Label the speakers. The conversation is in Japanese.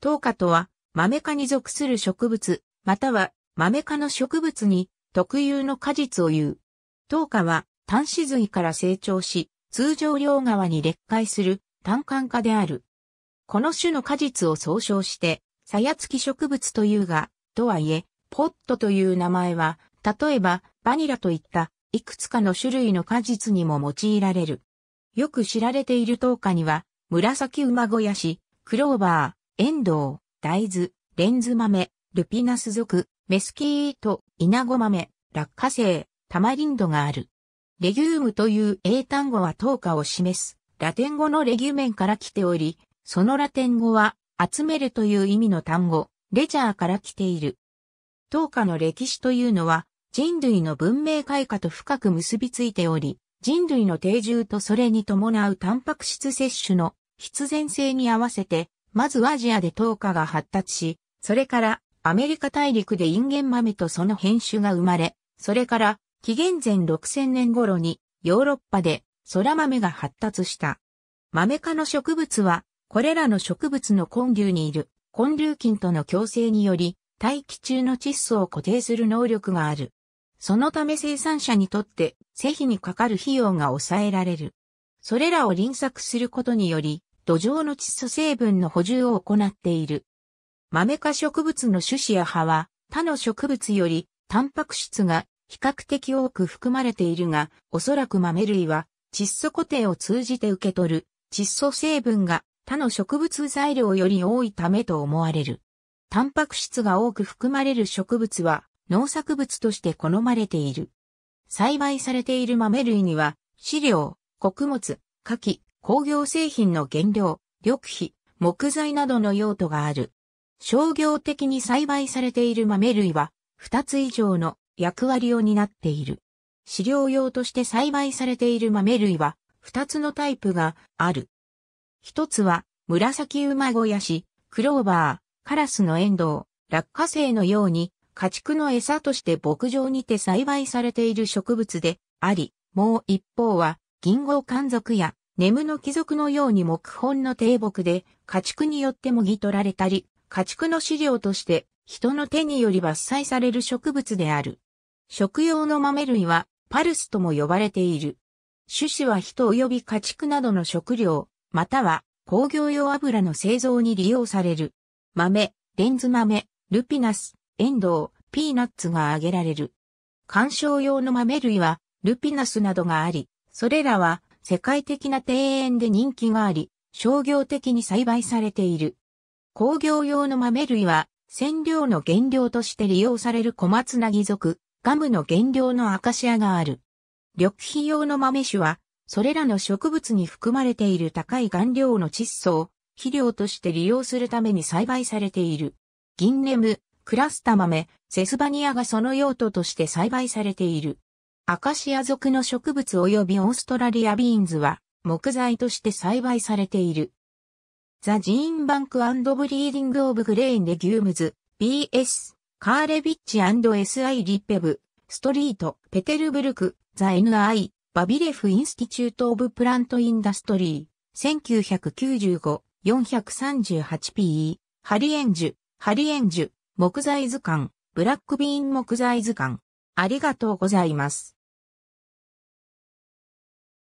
Speaker 1: 糖化とは、マメ科に属する植物、または、マメ科の植物に、特有の果実を言う。糖化は、単子髄から成長し、通常両側に裂化する、単管化である。この種の果実を総称して、鞘付き植物というが、とはいえ、ポットという名前は、例えば、バニラといった、いくつかの種類の果実にも用いられる。よく知られている糖化には、紫馬小屋し、クローバー、エンドウ、大豆、レンズ豆、ルピナス属、メスキート、イナゴ豆、落花生、タマリンドがある。レギュームという英単語は等価を示す、ラテン語のレギュメンから来ており、そのラテン語は、集めるという意味の単語、レジャーから来ている。等価の歴史というのは、人類の文明開化と深く結びついており、人類の定住とそれに伴うタンパク質摂取の必然性に合わせてまずアジアで糖化が発達し、それからアメリカ大陸でインゲン豆とその変種が生まれ、それから紀元前6000年頃にヨーロッパで空豆が発達した。豆科の植物は、これらの植物の根流にいる根流菌との共生により、大気中の窒素を固定する能力がある。そのため生産者にとって、施肥にかかる費用が抑えられる。それらを輪作することにより、土壌の窒素成分の補充を行っている。豆科植物の種子や葉は他の植物よりタンパク質が比較的多く含まれているが、おそらく豆類は窒素固定を通じて受け取る窒素成分が他の植物材料より多いためと思われる。タンパク質が多く含まれる植物は農作物として好まれている。栽培されている豆類には飼料、穀物、牡蠣、工業製品の原料、緑肥、木材などの用途がある。商業的に栽培されている豆類は、2つ以上の役割を担っている。飼料用として栽培されている豆類は、2つのタイプがある。1つは、紫馬小屋シ、クローバー、カラスのエンドウ、落花生のように、家畜の餌として牧場にて栽培されている植物であり、もう一方は、銀行漢族や眠の貴族のように木本の低木で、家畜によってもぎ取られたり、家畜の飼料として、人の手により伐採される植物である。食用の豆類は、パルスとも呼ばれている。種子は人及び家畜などの食料、または工業用油の製造に利用される。豆、レンズ豆、ルピナス、エンドウ、ピーナッツが挙げられる。観賞用の豆類は、ルピナスなどがあり、それらは世界的な庭園で人気があり、商業的に栽培されている。工業用の豆類は、染料の原料として利用される小松なぎ属、ガムの原料のアカシアがある。緑肥用の豆種は、それらの植物に含まれている高い顔料の窒素を肥料として利用するために栽培されている。銀ネム、クラスタ豆、セスバニアがその用途として栽培されている。アカシア属の植物及びオーストラリアビーンズは木材として栽培されている。ザ・ジーンバンクブリーディング・オブ・グレーン・レギュームズ、BS、カーレビッチ &SI リッペブ、ストリート、ペテルブルク、ザ・ NI、バビレフ・インスティチュート・オブ・プラント・インダストリー、1995-438PE、ハリエンジュ、ハリエンジュ、木材図鑑、ブラックビーン木材図鑑。ありがとうございます。